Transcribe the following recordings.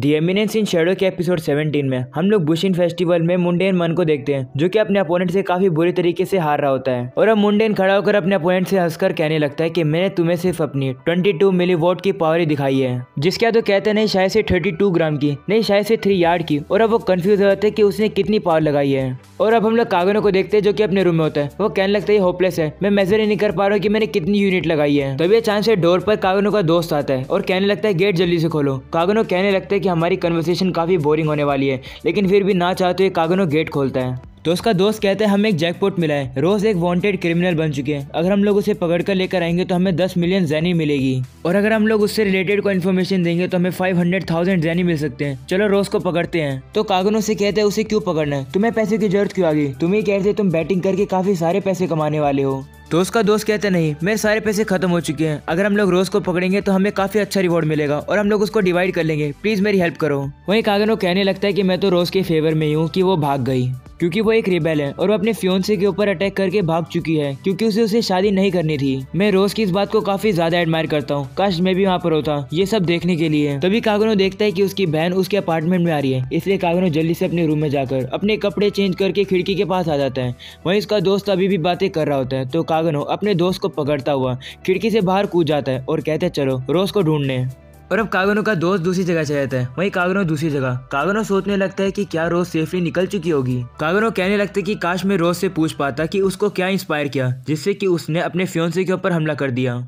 the eminence in shadow के episode 17 में हम लोग बुशिन फेस्टिवल में मुंडेन मन को देखते हैं जो कि अपने अपोनेंट से काफी बुरी तरीके से हार रहा होता है और अब मुंडेन खड़ा होकर अपने अपोनेंट से हंसकर कहने लगता है कि मैंने तुम्हें सिर्फ अपनी 22 मिली वोट की पावर ही दिखाई है जिसके तो कहते नहीं शायद से थर्टी ग्राम की नहीं शायद से थ्री यार्ड की और अब वो कन्फ्यूज हो जाते हैं उसने कितनी पावर लगाई है और अब हम लोग कागनों को देखते हैं जो की अपने रूम में होता है वो कहने लगता है होपलेस है मैं मेजर ही नहीं कर पा रहा हूँ की मैंने कितनी यूनिट लगाई है तभी अचानक से डोर पर कागनों का दोस्त आता है और कहने लगता है गेट जल्दी से खोलो कागनों कहने लगता है कि हमारी कन्वर्सेशन काफ़ी बोरिंग होने वाली है लेकिन फिर भी ना चाहते हुए कागनो गेट खोलता है तो उसका दोस्त कहते हैं हमें एक जैकपॉट मिला है रोज एक वांटेड क्रिमिनल बन चुके हैं अगर हम लोग उसे पकड़ कर लेकर आएंगे तो हमें 10 मिलियन जैनी मिलेगी और अगर हम लोग उससे रिलेटेड को इन्फॉर्मेशन देंगे तो हमें 500,000 हंड्रेड जैनी मिल सकते हैं चलो रोज को पकड़ते हैं तो कागनों से कहते हैं उसे क्यों पकड़ना है तुम्हें पैसे की जरूरत क्यों आ गई तुम ही कह रहे तुम बैटिंग करके काफी सारे पैसे कमाने वाले हो तो उसका दोस्त कहते नहीं मेरे सारे पैसे खत्म हो चुके हैं अगर हम लोग रोज को पकड़ेंगे तो हमें काफी अच्छा रिवॉर्ड मिलेगा और हम लोग उसको डिवाइड कर लेंगे प्लीज मेरी हेल्प करो वही कागनो कहने लगता है की मैं तो रोज के फेवर में हूँ की वो भाग गई क्योंकि वो एक रिबेल है और वो अपने फ्योन्से के ऊपर अटैक करके भाग चुकी है क्योंकि उसे उसे शादी नहीं करनी थी मैं रोज की इस बात को काफी ज्यादा एडमायर करता हूँ काश मैं भी वहाँ पर होता ये सब देखने के लिए तभी कागनो देखता है कि उसकी बहन उसके अपार्टमेंट में आ रही है इसलिए कागनो जल्दी से अपने रूम में जाकर अपने कपड़े चेंज करके खिड़की के पास आ जाता है वही उसका दोस्त अभी भी बातें कर रहा होता है तो पागल हो अपने दोस्त को पकड़ता हुआ खिड़की से बाहर कूद जाता है और कहते चलो रोज को ढूंढने और अब कागनो का दोस्त दूसरी जगह चला जाता है वही कागनो दूसरी जगह कागनो सोचने लगता है कि क्या रोज सेफली निकल चुकी होगी कागनो कहने लगता है कि काश मैं रोज से पूछ पाता कि उसको क्या इंस्पायर किया जिससे कि उसने अपने फ्योन्से के ऊपर हमला कर दिया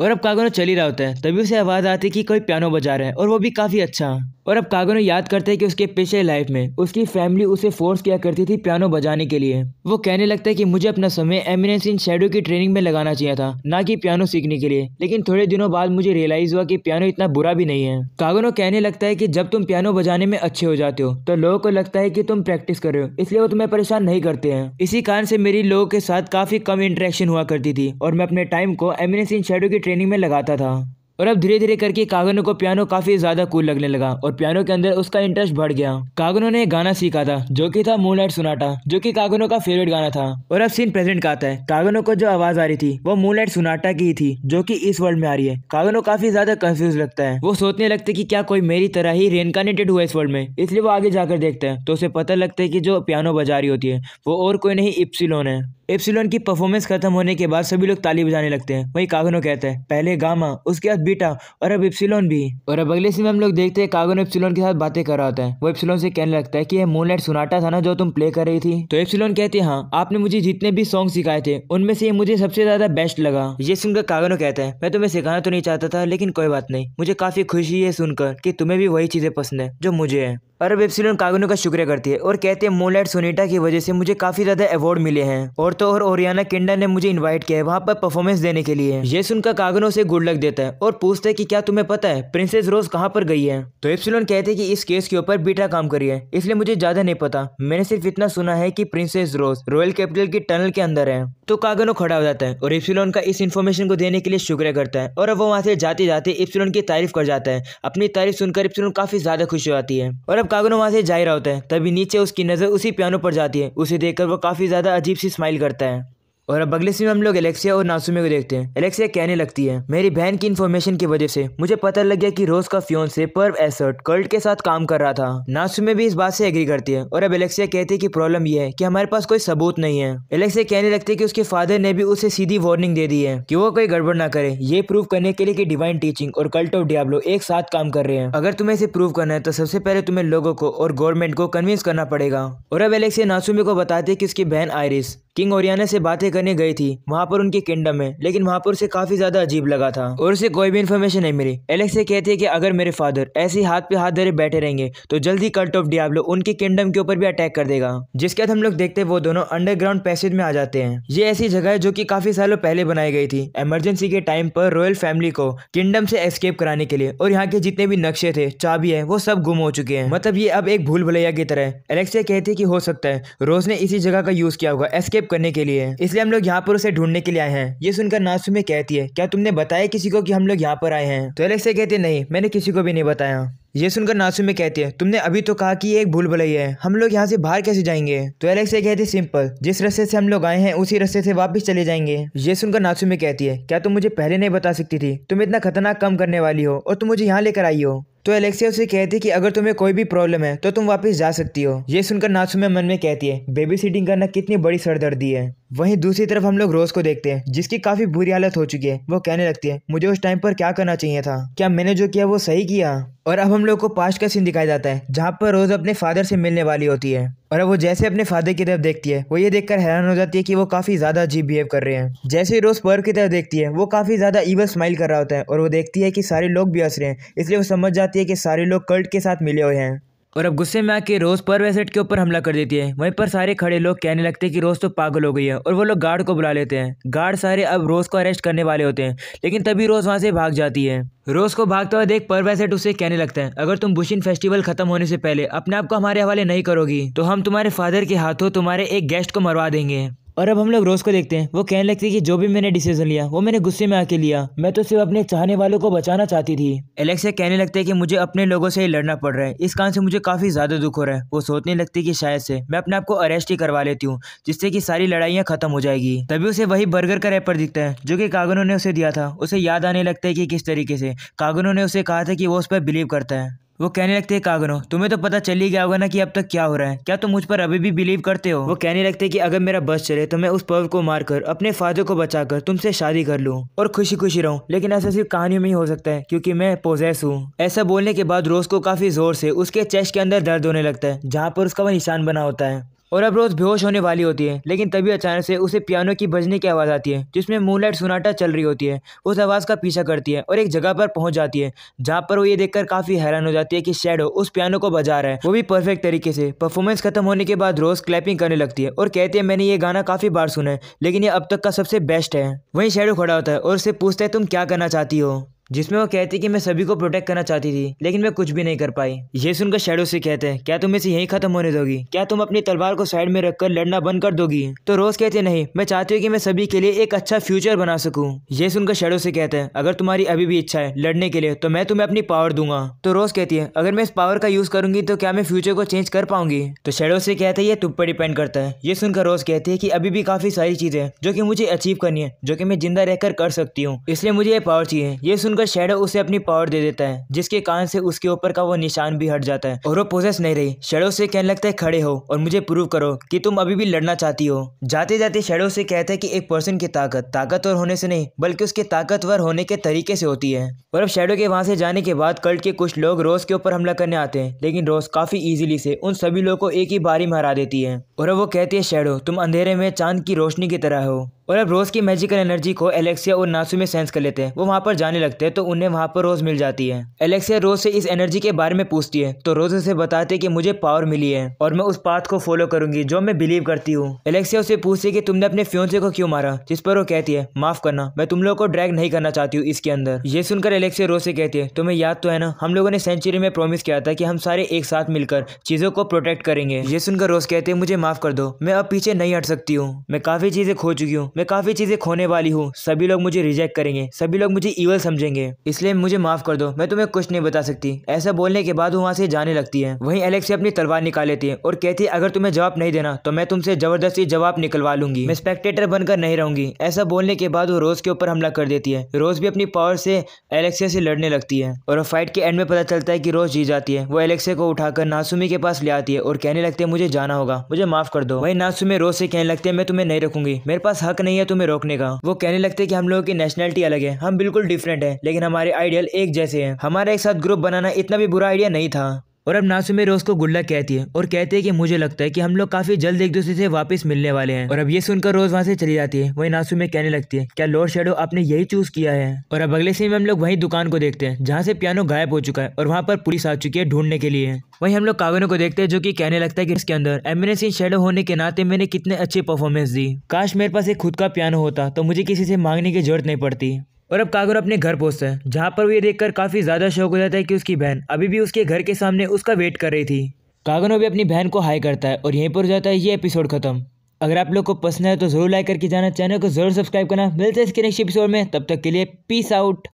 और अब कागो चली रहा होता है तभी उसे आवाज़ आती है कि कोई पियानो बजा रहा है और वो भी काफ़ी अच्छा और अब कागो याद करते है कि उसके पिछले लाइफ में उसकी फैमिली उसे फोर्स किया करती थी पियानो बजाने के लिए वो कहने लगता है कि मुझे अपना समय एमिनेंस इन शेडो की ट्रेनिंग में लगाना चाहिए था ना कि पियानो सीखने के लिए लेकिन थोड़े दिनों बाद मुझे रियलाइज हुआ कि पियानो इतना बुरा भी नहीं है कागोनो कहने लगता है कि जब तुम पियानो बजाने में अच्छे हो जाते हो तो लोगों को लगता है कि तुम प्रैक्टिस कर रहे हो इसलिए वो तुम्हें परेशान नहीं करते हैं इसी कारण से मेरी लोगों के साथ काफी कम इंटरेक्शन हुआ करती थी और मैं अपने टाइम को एमिनेंस इन शेडो की ट्रेनिंग में लगाता था और अब धीरे धीरे करके कागनो को पियानो काफी ज्यादा कूल लगने लगा और पियानो के अंदर उसका इंटरेस्ट बढ़ गया कागनो ने गाना सीखा था जो कि था मूनलाइट सुनाटा जो कि कागनो का फेवरेट गाना था और अब सीन प्रेजेंट का आता है कागनो को जो आवाज आ रही थी वो मूनलाइट सुनाटा की ही थी जो कि इस वर्ल्ड में आ रही है कागनो काफी ज्यादा कंफ्यूज लगता है वो सोचने लगते की क्या कोई मेरी तरह ही रेनकानेटेड हुआ इस वर्ल्ड में इसलिए वो आगे जाकर देखते हैं तो उसे पता लगता है की जो पियानो बजा रही होती है वो और कोई नहीं इप्सिलोन है एप्सिलॉन की परफॉर्मेंस खत्म होने के बाद सभी लोग ताली बजाने लगते हैं वही कागनो कहते हैं पहले गामा उसके बाद बीटा और अब एप्सिलॉन भी और अब अगले सीन में हम लोग देखते हैं कागनो एप्सिलॉन के साथ बातें कर रहा होता है वो एप्सिलॉन से कहने लगता है कि यह मूनलाइट सोनाटा था ना जो तुम प्ले कर रही थी तो एप्सिलॉन कहते हैं हाँ आपने मुझे जितने भी सॉन्ग सिखाए थे उनमें से ये मुझे सबसे ज्यादा बेस्ट लगा ये सुनकर कागनो कहता है मैं तुम्हें सिखाना तो नहीं चाहता था लेकिन कोई बात नहीं मुझे काफी खुशी है सुनकर की तुम्हें भी वही चीजें पसंद है जो मुझे है और अब एप्सिलोन कागनों का शुक्रिया करती है और कहती है मोनलाइट सोनीटा की वजह से मुझे काफी ज्यादा अवार्ड मिले हैं और तो और ओरियाना किंडा ने मुझे इनवाइट किया है वहाँ पर परफॉर्मेंस देने के लिए ये सुनकर कागनों से गुड लक देता है और पूछता है कि क्या तुम्हें पता है प्रिंसेस रोज कहाँ पर गई है तो एप्सिलोन कहते हैं कि इस केस के ऊपर बीटा काम करी है इसलिए मुझे ज्यादा नहीं पता मैंने सिर्फ इतना सुना है की प्रिंसेस रोज रॉयल कैपिटल की टनल के अंदर है तो कागनो खड़ा हो जाता है और एप्सिलोन का इस इन्फॉर्मेशन को देने के लिए शुक्रिया करता है और अब वो वहाँ से जाते जाते एप्सिलॉन की तारीफ कर जाता है अपनी तारीफ सुनकर एप्सिलॉन काफी ज्यादा खुश हो जाती है और अब कागनो वहाँ से जा रहा होता है तभी नीचे उसकी नज़र उसी पियानो पर जाती है उसे देखकर वो काफ़ी ज़्यादा अजीब सी स्माइल करता है और अब अगले सीन में हम लोग एलेक्सिया और नासुमे को देखते हैं एलेक्सिया कहने लगती है मेरी बहन की इन्फॉर्मेशन की वजह से मुझे पता लग गया कि रोज का फ्योन से पर एसर्ट कर्ल्ट के साथ काम कर रहा था नासुमे भी इस बात से एग्री करती है और अब एलेक्सिया कहती है कि प्रॉब्लम यह है कि हमारे पास कोई सबूत नहीं है एलेक्सिया कहने लगती है कि उसके फादर ने भी उसे सीधी वार्निंग दे दी है कि वो कोई गड़बड़ ना करे ये प्रूव करने के लिए की डिवाइन टीचिंग और कल्ट ऑफ डियाब्लो एक साथ काम कर रहे हैं अगर तुम्हें इसे प्रूव करना है तो सबसे पहले तुम्हें लोगों को और गवर्नमेंट को कन्विंस करना पड़ेगा और अब एलेक्सिया नासुमे को बताती है की उसकी बहन आयरिस किंग ओरियाना से बातें करने गई थी वहाँ पर उनके किंगडम में लेकिन वहाँ पर उसे काफी ज्यादा अजीब लगा था और उसे कोई भी इन्फॉर्मेशन नहीं मिली एलेक्स से कहती है कि अगर मेरे फादर ऐसे हाथ पे हाथ धरे बैठे रहेंगे तो जल्दी कल्ट ऑफ डियाब्लो उनके किंगडम के ऊपर भी अटैक कर देगा जिसके बाद हम लोग देखते वो दोनों अंडरग्राउंड पैसेज में आ जाते हैं ये ऐसी जगह है जो की काफी सालों पहले बनाई गई थी इमरजेंसी के टाइम पर रॉयल फैमिली को किंगडम से एस्केप कराने के लिए और यहाँ के जितने भी नक्शे थे चाबी है वो सब गुम हो चुके हैं मतलब ये अब एक भूल भलैया की तरह एलेक्सिया कहती है कि हो सकता है रोज ने इसी जगह का यूज किया होगा एस्केप करने के लिए इसलिए हम लोग यहाँ पर उसे ढूंढने के लिए आए हैं ये सुनकर नासुमे कहती है क्या तुमने बताया किसी को कि हम लोग यहाँ पर आए हैं तो एलेक्स कहते नहीं मैंने किसी को भी नहीं बताया ये सुनकर नासू में कहती है तुमने अभी तो कहा कि ये एक भूल भलाई है हम लोग यहाँ से बाहर कैसे जाएंगे तो एलेक्स ये कहती है सिंपल जिस रस्ते से हम लोग आए हैं उसी रस्ते से वापस चले जाएंगे ये सुनकर नासू में कहती है क्या तुम मुझे पहले नहीं बता सकती थी तुम इतना खतरनाक कम करने वाली हो और तुम मुझे यहाँ लेकर आई हो तो एलेक्सिया उसे कहती है कि अगर तुम्हें कोई भी प्रॉब्लम है तो तुम वापस जा सकती हो ये सुनकर नासुमे मन में कहती है बेबी सीटिंग करना कितनी बड़ी सरदर्दी है वहीं दूसरी तरफ हम लोग रोज को देखते हैं जिसकी काफी बुरी हालत हो चुकी है वो कहने लगती है मुझे उस टाइम पर क्या करना चाहिए था क्या मैंने जो किया वो सही किया और अब हम लोग को पास्ट का सीन दिखाया जाता है जहाँ पर रोज अपने फादर से मिलने वाली होती है और अब वो जैसे अपने फादर की तरफ देखती है वो ये देखकर हैरान हो जाती है कि वो काफी ज्यादा अजीब बिहेव कर रहे हैं जैसे ही रोज पर्व की तरफ देखती है वो काफी ज्यादा ईवल स्माइल कर रहा होता है और वो देखती है कि सारे लोग भी हंस रहे हैं इसलिए वो समझ जाती है कि सारे लोग कल्ट के साथ मिले हुए हैं और अब गुस्से में आके रोज़ पर वैसेट के ऊपर हमला कर देती है वहीं पर सारे खड़े लोग कहने लगते हैं कि रोज़ तो पागल हो गई है और वो लोग गार्ड को बुला लेते हैं गार्ड सारे अब रोज़ को अरेस्ट करने वाले होते हैं लेकिन तभी रोज़ वहाँ से भाग जाती है रोज़ को भागता हुआ देख पर वैसेट उसे कहने लगता है अगर तुम बुशिन फेस्टिवल खत्म होने से पहले अपने आप को हमारे हवाले नहीं करोगी तो हम तुम्हारे फादर के हाथों तुम्हारे एक गेस्ट को मरवा देंगे और अब हम लोग रोज़ को देखते हैं वो कहने लगती है कि जो भी मैंने डिसीजन लिया वो मैंने गुस्से में आके लिया मैं तो सिर्फ अपने चाहने वालों को बचाना चाहती थी एलेक्सा कहने लगते है कि मुझे अपने लोगों से ही लड़ना पड़ रहा है इस कारण से मुझे काफ़ी ज़्यादा दुख हो रहा है वो सोचने लगती है कि शायद से मैं अपने आपको अरेस्ट ही करवा लेती हूँ जिससे कि सारी लड़ाइयाँ खत्म हो जाएगी तभी उसे वही बर्गर का रेपर दिखता है जो कि कागनों ने उसे दिया था उसे याद आने लगता है कि किस तरीके से कागनों ने उसे कहा था कि वो उस पर बिलीव करता है वो कहने लगते हैं कागनो तुम्हें तो पता चल ही गया होगा ना कि अब तक क्या हो रहा है क्या तुम मुझ पर अभी भी बिलीव करते हो वो कहने लगते कि अगर मेरा बस चले तो मैं उस पर्व को मारकर अपने फादर को बचाकर तुमसे शादी कर लूं और खुशी खुशी रहूँ लेकिन ऐसा सिर्फ कहानियों में ही हो सकता है क्योंकि मैं पोजेस हूँ ऐसा बोलने के बाद रोज को काफी जोर से उसके चेस्ट के अंदर दर्द होने लगता है जहाँ पर उसका वह निशान बना होता है और अब रोज बेहोश होने वाली होती है लेकिन तभी अचानक से उसे पियानो की बजने की आवाज़ आती है जिसमें मूनलाइट सोनाटा चल रही होती है उस आवाज़ का पीछा करती है और एक जगह पर पहुंच जाती है जहाँ पर वो ये देखकर काफ़ी हैरान हो जाती है कि शेडो उस पियानो को बजा रहा है वो भी परफेक्ट तरीके से परफॉर्मेंस खत्म होने के बाद रोज क्लैपिंग करने लगती है और कहती है मैंने ये गाना काफ़ी बार सुना है लेकिन ये अब तक का सबसे बेस्ट है वहीं शेडो खड़ा होता है और उससे पूछता है तुम क्या करना चाहती हो जिसमें वो कहती कि मैं सभी को प्रोटेक्ट करना चाहती थी लेकिन मैं कुछ भी नहीं कर पाई ये सुनकर शेडो से कहते हैं क्या तुम इसे यहीं खत्म होने दोगी क्या तुम अपनी तलवार को साइड में रखकर लड़ना बंद कर दोगी तो रोज कहते नहीं मैं चाहती हूँ कि मैं सभी के लिए एक अच्छा फ्यूचर बना सकूँ ये सुनकर शेडो से कहते हैं अगर तुम्हारी अभी भी इच्छा है लड़ने के लिए तो मैं तुम्हें अपनी पावर दूंगा तो रोज कहती है अगर मैं इस पावर का यूज करूंगी तो क्या मैं फ्यूचर को चेंज कर पाऊंगी तो शेडो से कहते ये तुम पर डिपेंड करता है ये सुनकर रोज कहती है की अभी भी काफी सारी चीजें जो की मुझे अचीव करनी है जो की मैं जिंदा रहकर कर सकती हूँ इसलिए मुझे ये पावर चाहिए ये सुनकर का शेडो उसे अपनी पावर दे देता है जिसके कारण से उसके ऊपर का वो निशान भी हट जाता है और वो पोजेस नहीं रही शेडो से कहने लगता है खड़े हो और मुझे प्रूव करो कि तुम अभी भी लड़ना चाहती हो जाते जाते शेडो से कहते हैं कि एक पर्सन की ताकत ताकतवर होने से नहीं बल्कि उसके ताकतवर होने के तरीके से होती है और अब शेडो के वहां से जाने के बाद कल्ट के कुछ लोग रोज के ऊपर हमला करने आते हैं लेकिन रोज काफी इजीली से उन सभी लोगों को एक ही बारी में हरा देती है और वो कहती है शेडो तुम अंधेरे में चांद की रोशनी की तरह हो और अब रोज़ की मैजिकल एनर्जी को एलेक्सिया और नासू में सेंस कर लेते हैं वो वहाँ पर जाने लगते हैं तो उन्हें वहाँ पर रोज़ मिल जाती है एलेक्सिया रोज़ से इस एनर्जी के बारे में पूछती है तो रोज़ उसे बताते कि मुझे पावर मिली है और मैं उस पाथ को फॉलो करूंगी जो मैं बिलीव करती हूँ एलेक्सिया उसे पूछती की तुमने अपने फ्योन्से को क्यों मारा जिस पर वो कहती है माफ करना मैं तुम लोग को ड्रैग नहीं करना चाहती हूँ इसके अंदर ये सुनकर एलेक्सिया रोज से कहती है तुम्हें याद तो है ना हम लोगों ने सेंचुरी में प्रॉमिस किया था कि हम सारे एक साथ मिलकर चीजों को प्रोटेक्ट करेंगे ये सुनकर रोज कहते हैं मुझे माफ कर दो मैं अब पीछे नहीं हट सकती हूँ मैं काफी चीजें खो चुकी हूँ मैं काफ़ी चीज़ें खोने वाली हूँ सभी लोग मुझे रिजेक्ट करेंगे सभी लोग मुझे ईवल समझेंगे इसलिए मुझे माफ़ कर दो मैं तुम्हें कुछ नहीं बता सकती ऐसा बोलने के बाद वो वहाँ से जाने लगती है वहीं एलेक्सी अपनी तलवार निकाल लेती है और कहती है अगर तुम्हें जवाब नहीं देना तो मैं तुमसे जबरदस्ती जवाब निकलवा लूंगी मैं स्पेक्टेटर बनकर नहीं रहूंगी ऐसा बोलने के बाद वो रोज के ऊपर हमला कर देती है रोज भी अपनी पावर से एलेक्सिया से लड़ने लगती है और फाइट के एंड में पता चलता है कि रोज जी जाती है वो एलेक्सिया को उठाकर नासुमी के पास ले आती है और कहने लगती है मुझे जाना होगा मुझे माफ कर दो वही नासुमी रोज से कहने लगते हैं मैं तुम्हें नहीं रखूंगी मेरे पास हक नहीं नहीं है तुम्हें रोकने का वो कहने लगते कि हम लोगों की नेशनलिटी अलग है हम बिल्कुल डिफरेंट है लेकिन हमारे आइडियल एक जैसे है हमारा एक साथ ग्रुप बनाना इतना भी बुरा आइडिया नहीं था और अब नासुमे रोज को गुल्ला कहती है और कहते है कि मुझे लगता है कि हम लोग काफी जल्द एक दूसरे से वापस मिलने वाले हैं और अब ये सुनकर रोज वहाँ से चली जाती है वही नासुमे कहने लगती है क्या लॉर्ड शेडो आपने यही चूज किया है और अब अगले सीन में हम लोग वही दुकान को देखते हैं जहाँ से पियानो गायब हो चुका है और वहाँ पर पुलिस आ चुकी है ढूंढने के लिए वही हम लोग कागनो को देखते हैं जो की कहने लगता है की इसके अंदर एमिनेस इन शेडो होने के नाते मैंने कितने अच्छी परफॉर्मेंस दी काश मेरे पास एक खुद का पियानो होता तो मुझे किसी से मांगने की जरूरत नहीं पड़ती और अब कागर अपने घर पहुंचता है जहां पर वो ये देखकर काफ़ी ज़्यादा शौक हो जाता है कि उसकी बहन अभी भी उसके घर के सामने उसका वेट कर रही थी कागनो भी अपनी बहन को हाई करता है और यहीं पर हो जाता है ये एपिसोड खत्म अगर आप लोग को पसंद है तो जरूर लाइक करके जाना चैनल को जरूर सब्सक्राइब करना मिलते हैं इसके नेक्स्ट एपिसोड में तब तक के लिए पीस आउट